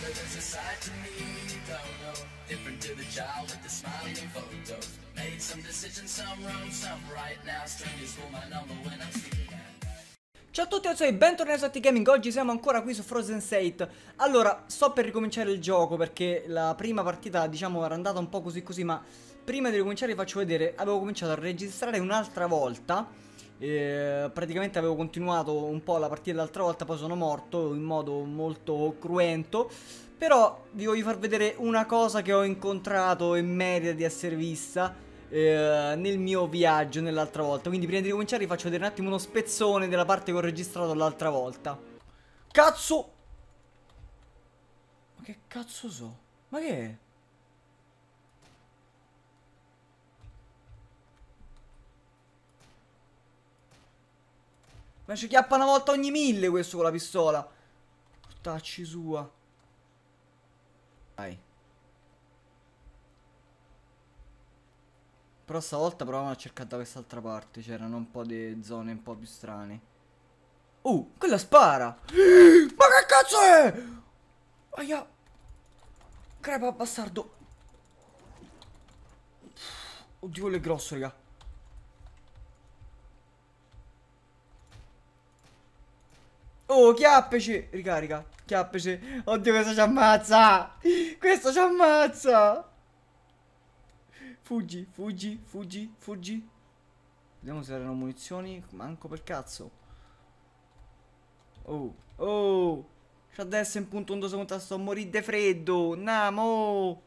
that there's a side to me don't know. Different to the child with the smiling photos. Made some decisions, some wrong, some right. Now strangers call my number when I'm sleeping Ciao a tutti ragazzi e bentornati a T-Gaming, oggi siamo ancora qui su Frozen State Allora, sto per ricominciare il gioco perché la prima partita diciamo era andata un po' così così Ma prima di ricominciare vi faccio vedere, avevo cominciato a registrare un'altra volta eh, praticamente avevo continuato un po' la partita l'altra volta, poi sono morto in modo molto cruento. Però vi voglio far vedere una cosa che ho incontrato e merita di essere vista eh, nel mio viaggio nell'altra volta. Quindi prima di ricominciare vi faccio vedere un attimo uno spezzone della parte che ho registrato l'altra volta. Cazzo! Ma che cazzo so? Ma che è? Ma ci chiappa una volta ogni mille questo con la pistola. Portacci sua. Vai. Però stavolta provavano a cercare da quest'altra parte. C'erano un po' di zone un po' più strane. Uh, quella spara! Ma che cazzo è? Aia! Crepa, bastardo! Oddio, quello è grosso, raga. Oh, chiappaci! Ricarica, chiappaci. Oddio, questo ci ammazza! Questo ci ammazza! Fuggi, fuggi, fuggi, fuggi. Vediamo se erano munizioni. Manco per cazzo. Oh, oh! C'è adesso in punto un secondo sto a morire de freddo. Namo!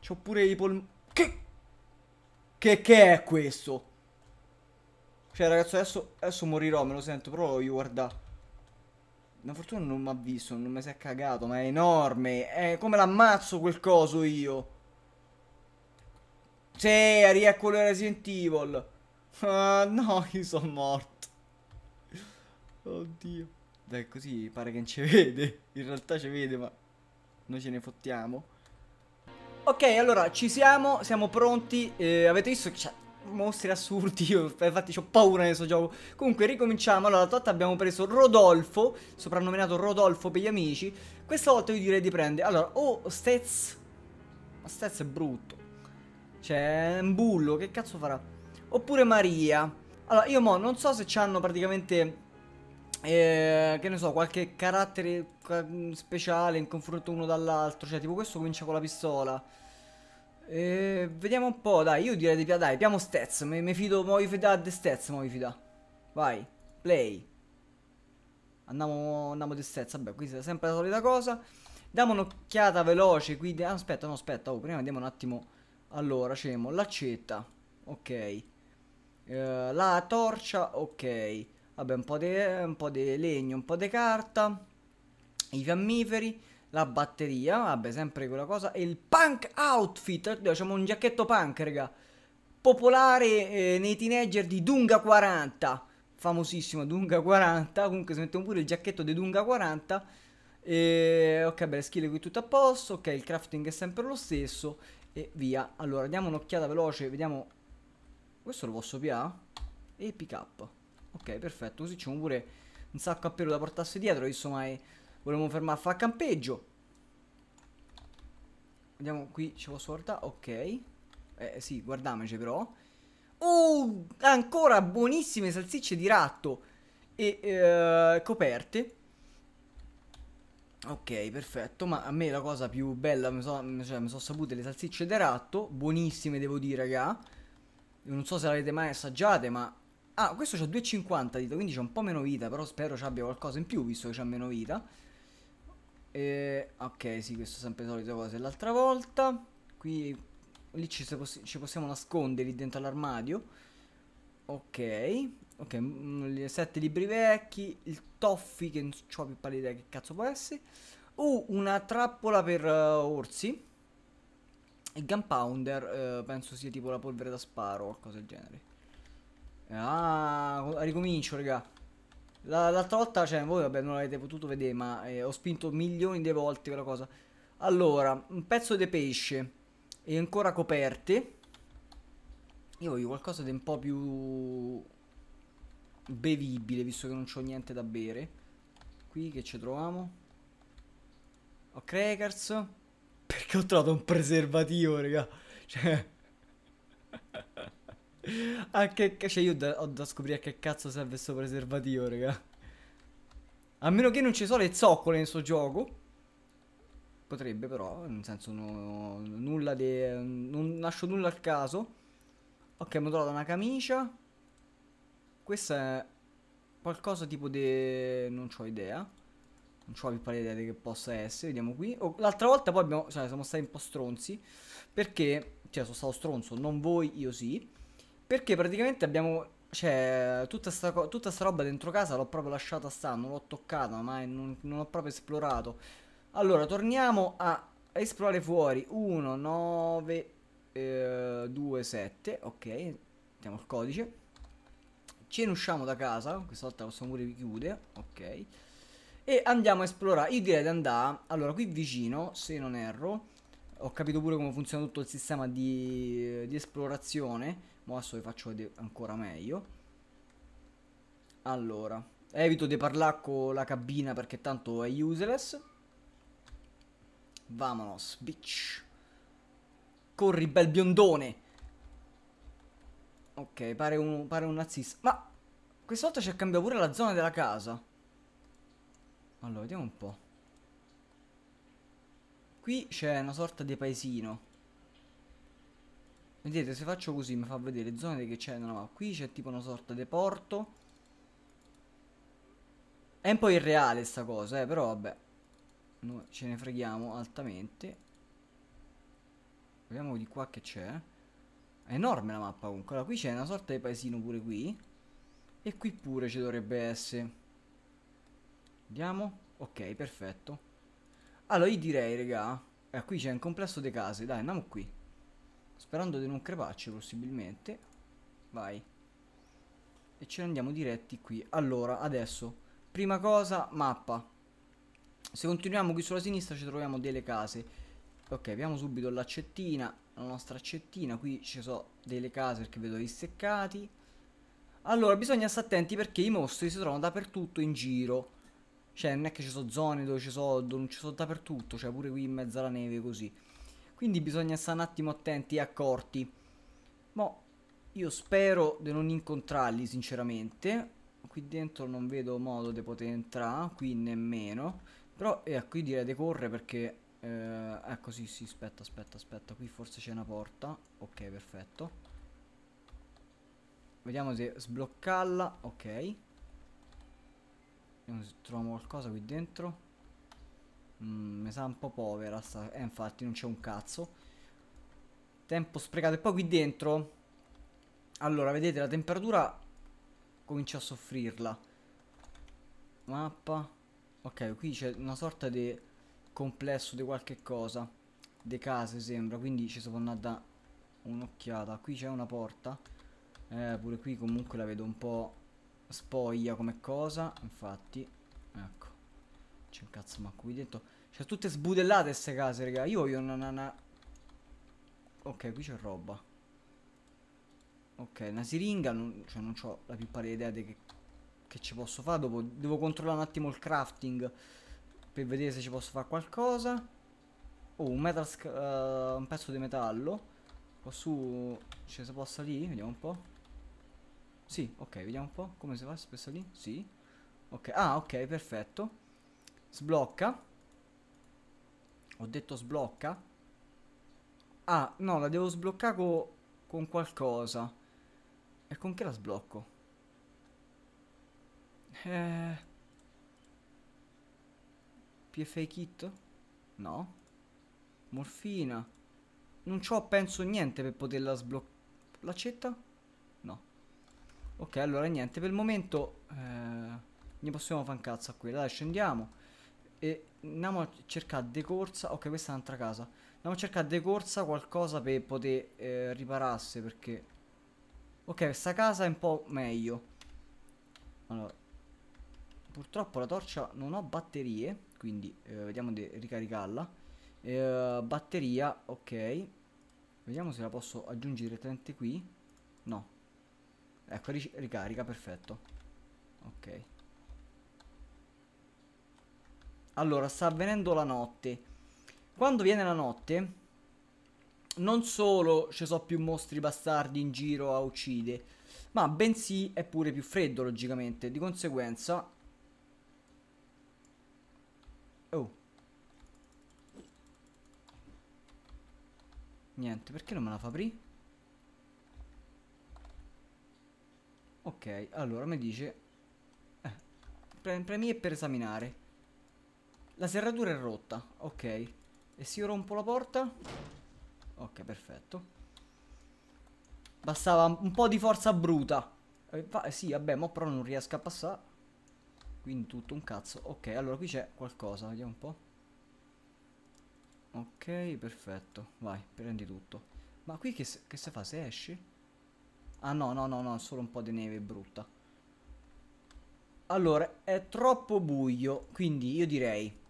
C'ho pure i polmoni. Che? Che che è questo? Cioè, ragazzi, adesso, adesso morirò, me lo sento, però io guarda. La fortuna non mi ha visto, non mi si è cagato, ma è enorme. Eh, come l'ammazzo quel coso io? Sì, è quello Resident Evil. Ah, no, io sono morto. Oddio. Dai, così pare che non ci vede. In realtà ci vede, ma noi ce ne fottiamo. Ok, allora, ci siamo, siamo pronti. Eh, avete visto che c'è mostri assurdi. Io, infatti, ho paura di questo gioco. Comunque, ricominciamo. Allora, tot abbiamo preso Rodolfo, soprannominato Rodolfo per gli amici. Questa volta io direi di prendere. Allora, o oh, Stez Ma Stets è brutto. Cioè, è un bullo. Che cazzo farà? Oppure Maria. Allora, io mo non so se hanno praticamente. Eh, che ne so, qualche carattere speciale in confronto uno dall'altro. Cioè, tipo questo comincia con la pistola. Eh, vediamo un po', dai, io direi di dai, abbiamo stats, mi fido, muovi fida, de stats, muovi fida. Vai, play. Andiamo, andiamo di stats, vabbè, qui è sempre la solita cosa. Diamo un'occhiata veloce, qui, ah, aspetta, no, aspetta, oh, prima andiamo un attimo. Allora, c'emo l'accetta, ok. Eh, la torcia, ok. Vabbè, un po' di legno, un po' di carta. I fiammiferi la batteria, vabbè, sempre quella cosa, e il punk outfit, diciamo un giacchetto punk, raga, popolare eh, nei teenager di Dunga 40, famosissimo Dunga 40, comunque si mettono pure il giacchetto di Dunga 40, e, ok, beh, le skill qui tutto a posto, ok, il crafting è sempre lo stesso, e via, allora, diamo un'occhiata veloce, vediamo, questo lo posso piare? E pick up, ok, perfetto, così c'è pure un sacco a pelo da portarsi dietro, insomma, è Volevamo fermare a fare campeggio. Vediamo qui, c'è la sorta, ok. Eh sì, guardiamoci però. Oh, ancora buonissime salsicce di ratto e eh, coperte. Ok, perfetto, ma a me la cosa più bella, mi sono cioè, so sapute le salsicce di ratto, buonissime devo dire, raga. Non so se le avete mai assaggiate, ma... Ah, questo c'ha 2,50 dito, quindi c'ha un po' meno vita, però spero ci abbia qualcosa in più, visto che c'ha meno vita. E, ok, sì, questo è sempre le solite cose. L'altra volta, qui, lì ci, poss ci possiamo nascondere dentro l'armadio. Ok, ok, sette libri vecchi, il toffi che non ho più pari pallida che cazzo può essere. Uh, una trappola per uh, orsi. E Gunpowder, uh, eh, penso sia tipo la polvere da sparo o qualcosa del genere. Ah, ricomincio, raga. L'altra volta, cioè, voi vabbè non l'avete potuto vedere, ma eh, ho spinto milioni di volte quella cosa. Allora, un pezzo di pesce e ancora coperte. Io voglio qualcosa di un po' più bevibile, visto che non ho niente da bere. Qui che ci troviamo? Ho crackers. Perché ho trovato un preservativo, raga. Cioè... Anche ah, che cioè io da, ho da scoprire a che cazzo serve questo preservativo, raga. A meno che non ci sono le zoccole in sto gioco. Potrebbe però, nel senso no, nulla di non lascio nulla al caso. Ok, mi ho trovato una camicia. Questa è qualcosa tipo de... non ho idea. Non ho più pari idea di che possa essere, vediamo qui. Oh, L'altra volta poi abbiamo... cioè siamo stati un po' stronzi. Perché... cioè sono stato stronzo, non voi, io sì. Perché praticamente abbiamo... Cioè, tutta sta, tutta sta roba dentro casa l'ho proprio lasciata stare, non l'ho toccata mai, non, non l'ho proprio esplorato. Allora, torniamo a esplorare fuori. 1, 9, eh, 2, 7. Ok, mettiamo il codice. Ce ne usciamo da casa, questa volta possiamo pure chiudere. Ok. E andiamo a esplorare. Io direi di andare... Allora, qui vicino, se non erro ho capito pure come funziona tutto il sistema di, di esplorazione ma adesso vi faccio vedere ancora meglio allora evito di parlare con la cabina perché tanto è useless vamonos bitch corri bel biondone ok pare un, pare un nazista ma questa volta ci ha cambiato pure la zona della casa allora vediamo un po' qui c'è una sorta di paesino Vedete, se faccio così mi fa vedere zone che c'è ma qui c'è tipo una sorta di porto. È un po' irreale sta cosa, eh, però vabbè. Noi ce ne freghiamo altamente. Vediamo di qua che c'è. È enorme la mappa comunque. Allora, qui c'è una sorta di paesino pure qui. E qui pure ci dovrebbe essere. Andiamo. Ok, perfetto. Allora, io direi, raga. Eh, qui c'è un complesso di case. Dai, andiamo qui. Sperando di non creparci possibilmente. Vai. E ce ne andiamo diretti qui. Allora, adesso. Prima cosa, mappa. Se continuiamo qui sulla sinistra ci troviamo delle case. Ok, abbiamo subito l'accettina, la nostra accettina. Qui ci sono delle case perché vedo i seccati. Allora, bisogna stare attenti perché i mostri si trovano dappertutto in giro. Cioè, non è che ci sono zone dove ci sono, non ci sono dappertutto, cioè pure qui in mezzo alla neve così quindi bisogna stare un attimo attenti e accorti. Ma io spero di non incontrarli sinceramente, qui dentro non vedo modo di poter entrare, qui nemmeno, però eh, qui direi di correre perché... Eh, ecco sì sì aspetta aspetta aspetta qui forse c'è una porta ok perfetto vediamo se sbloccarla ok vediamo se troviamo qualcosa qui dentro Mm, mi sa un po' povera sta... Eh, infatti non c'è un cazzo. Tempo sprecato. E poi qui dentro... Allora, vedete, la temperatura comincia a soffrirla. Mappa. Ok, qui c'è una sorta di complesso di qualche cosa. De case sembra, quindi ci si può andare da un'occhiata. Qui c'è una porta. Eh, pure qui comunque la vedo un po' spoglia come cosa. Infatti, ecco. C'è un cazzo ma qui dentro C'è tutte sbudellate queste case raga Io voglio una, una, una... Ok qui c'è roba Ok una siringa non, Cioè non ho la più pari idea di che, che ci posso fare Dopo devo controllare un attimo il crafting Per vedere se ci posso fare qualcosa Oh un metal uh, Un pezzo di metallo Qua su Ci cioè, si può salire? Vediamo un po' Sì ok vediamo un po' Come si fa? Si può salire? Sì Ok ah ok perfetto Sblocca. Ho detto sblocca. Ah, no, la devo sbloccare co con qualcosa. E con che la sblocco? Eh... PFA kit? No. Morfina. Non c'ho, penso, niente per poterla sbloccare. L'accetta? No. Ok, allora niente. Per il momento... Eh, ne possiamo fare un cazzo a quella. Dai, scendiamo. E andiamo a cercare di corsa. Ok, questa è un'altra casa. Andiamo a cercare di corsa qualcosa per poter eh, riparasse perché... Ok, questa casa è un po' meglio. Allora, purtroppo la torcia non ho batterie, quindi eh, vediamo di ricaricarla. Eh, batteria, ok. Vediamo se la posso aggiungere direttamente qui. No. Ecco, ricarica, perfetto. Ok. Allora, sta avvenendo la notte. Quando viene la notte, non solo ci sono più mostri bastardi in giro a uccidere, ma bensì è pure più freddo, logicamente. Di conseguenza... Oh. Niente, perché non me la fa aprire? Ok, allora mi dice... Eh, premi e per esaminare. La serratura è rotta, ok. E se io rompo la porta? Ok, perfetto. Bastava un po' di forza bruta. Eh, eh sì, vabbè, ma però non riesco a passare. Quindi tutto un cazzo. Ok, allora qui c'è qualcosa, vediamo un po'. Ok, perfetto. Vai, prendi tutto. Ma qui che, se, che si fa? Se esci? Ah no, no, no, no, solo un po' di neve brutta. Allora, è troppo buio, quindi io direi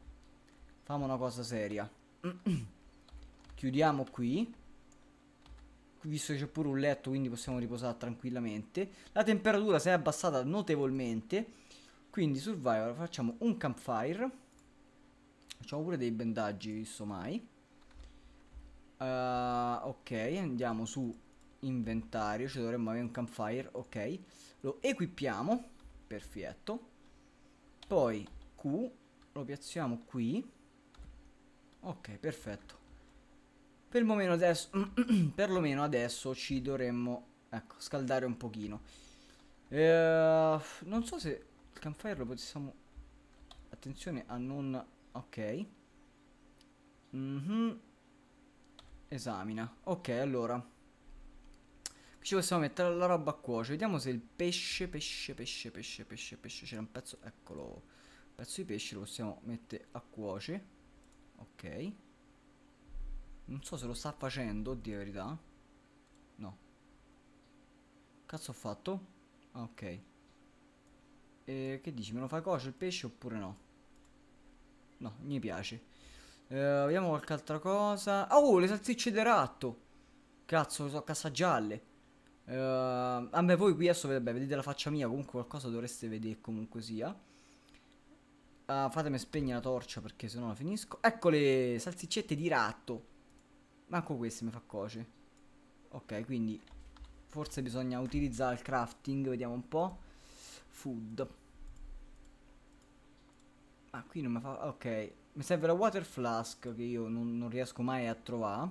Famo una cosa seria. Chiudiamo qui. Visto che c'è pure un letto, quindi possiamo riposare tranquillamente. La temperatura si è abbassata notevolmente. Quindi Survivor facciamo un campfire. Facciamo pure dei bendaggi visto mai. Uh, ok, andiamo su inventario. Ci dovremmo avere un campfire. Ok, lo equipiamo. Perfetto. Poi Q lo piazziamo qui ok perfetto per il momento adesso perlomeno adesso ci dovremmo ecco scaldare un pochino eh, non so se il campfire lo possiamo attenzione a non ok mm -hmm. esamina ok allora ci possiamo mettere la roba a cuoce Vediamo se il pesce, pesce, pesce, pesce, pesce, pesce C'era un pezzo, eccolo Un pezzo di pesce lo possiamo mettere a cuoce Ok. Non so se lo sta facendo, di verità. No. Cazzo ho fatto? Ah, ok. E che dici, me lo fai coce il pesce oppure no? No, mi piace. Eh, vediamo qualche altra cosa. Oh, le salsicce di ratto. Cazzo, sono cassaggialle. Uh, eh, vabbè, voi qui adesso beh, vedete la faccia mia, comunque qualcosa dovreste vedere comunque sia. Uh, fatemi spegnere la torcia perché se no la finisco. Ecco le salsiccette di ratto. Manco queste mi fa coce. Ok, quindi forse bisogna utilizzare il crafting. Vediamo un po'. Food. Ah, qui non mi fa... Ok. Mi serve la water flask che io non, non riesco mai a trovare.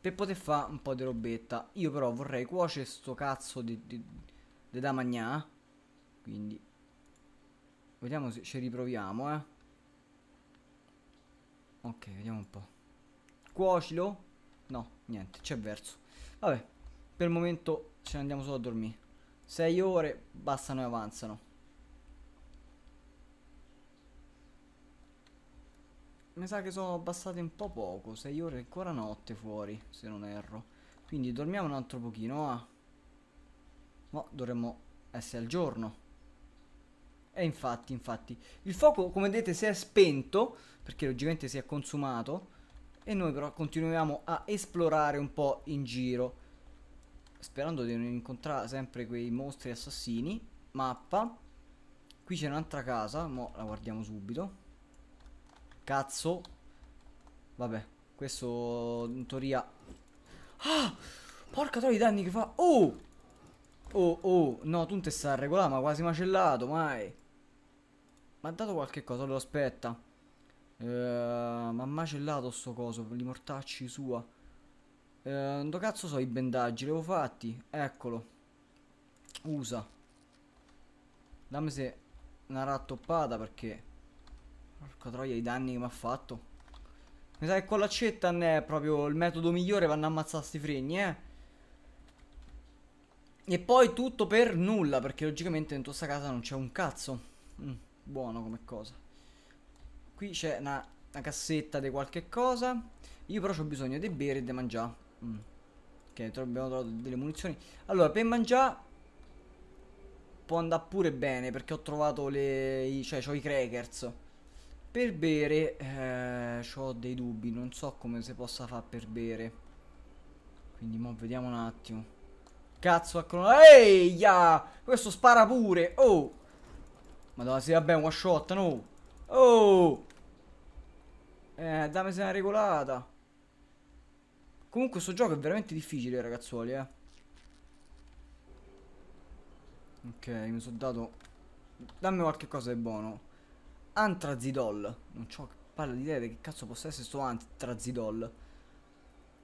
Per poter fare un po' di robetta. Io però vorrei cuocere sto cazzo di... di, di da magnà. Quindi Vediamo se ci riproviamo, eh. Ok, vediamo un po'. Cuocilo. No, niente, c'è verso. Vabbè, per il momento ce ne andiamo solo a dormire. 6 ore bastano e avanzano. Mi sa che sono abbassate un po' poco, 6 ore è ancora notte fuori, se non erro. Quindi dormiamo un altro pochino, ah. Ma dovremmo essere al giorno. E eh, infatti, infatti. Il fuoco, come vedete, si è spento, perché logicamente si è consumato. E noi però continuiamo a esplorare un po' in giro. Sperando di non incontrare sempre quei mostri assassini. Mappa. Qui c'è un'altra casa, mo la guardiamo subito. Cazzo. Vabbè, questo in teoria... Ah! Porca troia i danni che fa! Oh! Oh, oh, no, tu non ti sta regolando, ma quasi macellato, mai. Ma ha dato qualche cosa, lo aspetta. Eh, ma ha macellato sto coso, per li mortacci sua. Eh, dove cazzo so i bendaggi? Li avevo fatti. Eccolo. Usa. Dammi se una rattoppata perché... Porca troia i danni che mi ha fatto. Mi sa che con l'accetta non è proprio il metodo migliore, vanno a ammazzare sti fregni, eh. E poi tutto per nulla, perché logicamente dentro sta casa non c'è un cazzo. Mm buono come cosa. Qui c'è una, una, cassetta di qualche cosa. Io però ho bisogno di bere e di mangiare. Mm. Ok, abbiamo trovato delle munizioni. Allora, per mangiare può andare pure bene perché ho trovato le... I, cioè, ho i crackers. Per bere eh, ho dei dubbi, non so come si possa fare per bere. Quindi mo vediamo un attimo. Cazzo a crono. Eia! Questo spara pure. Oh! Madonna, sì, vabbè, one shot, no. Oh! Eh, dammi se una regolata. Comunque questo gioco è veramente difficile, ragazzuoli, eh. Ok, mi sono dato... Dammi qualche cosa di buono. Antrazidol. Non c'ho palla di idea di che cazzo possa essere sto antrazidol.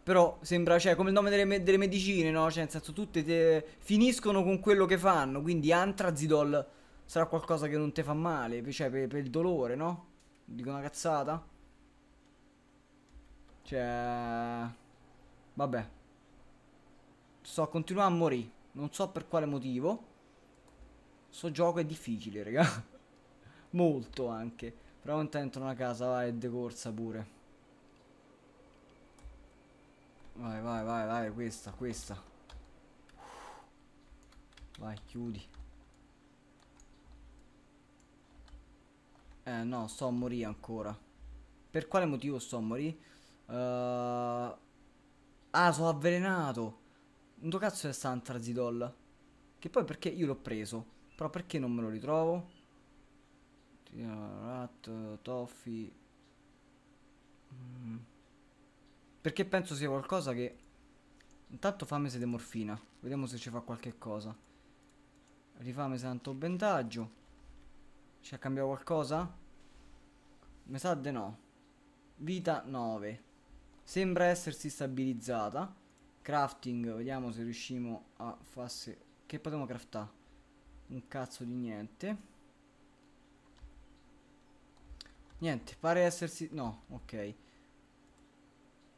Però sembra, cioè, come il nome delle, me delle medicine, no? Cioè, nel senso, tutte finiscono con quello che fanno. Quindi antrazidol Sarà qualcosa che non ti fa male, cioè per, per il dolore, no? Dico una cazzata? Cioè... Vabbè. Sto continuando a morire. Non so per quale motivo. Sto gioco è difficile, raga. Molto anche. Però intanto una casa, vai, è decorsa pure. Vai, vai, vai, vai, questa, questa. Vai, chiudi. Eh no, sto a morire ancora. Per quale motivo sto a morire? Uh... Ah, sono avvelenato. Dove cazzo è sta Antrazidol? Che poi perché io l'ho preso. Però perché non me lo ritrovo? Rat, Toffi. Mm. Perché penso sia qualcosa che... Intanto fame sede morfina. Vediamo se ci fa qualche cosa. Rifame santo bendaggio. Ci ha cambiato qualcosa? Mi sa di no. Vita 9. Sembra essersi stabilizzata. Crafting, vediamo se riusciamo a farsi... Che potremmo craftare? Un cazzo di niente. Niente, pare essersi... No, ok.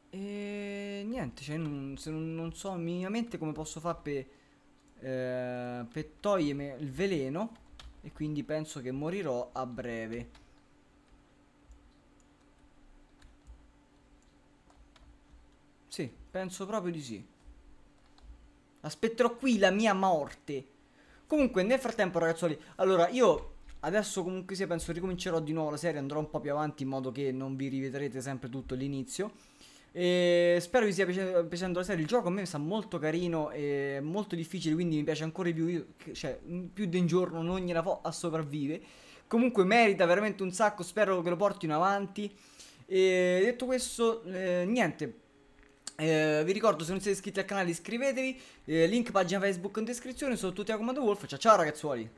E niente, cioè non, non, non so minimamente come posso fare per... Eh, per togliermi il veleno e quindi penso che morirò a breve. Sì, penso proprio di sì. Aspetterò qui la mia morte. Comunque, nel frattempo, ragazzoli, allora io adesso comunque sia penso ricomincerò di nuovo la serie, andrò un po' più avanti in modo che non vi rivedrete sempre tutto l'inizio. E spero vi stia piace- piacendo la serie. Il gioco a me sta molto carino e molto difficile, quindi mi piace ancora di più. Io, cioè, più di un giorno non gliela fa a sopravvive. Comunque merita veramente un sacco, spero che lo portino avanti. E detto questo, eh, niente. Eh, vi ricordo se non siete iscritti al canale iscrivetevi, eh, link pagina Facebook in descrizione, sono tutti a Comando Wolf, ciao ciao ragazzuoli!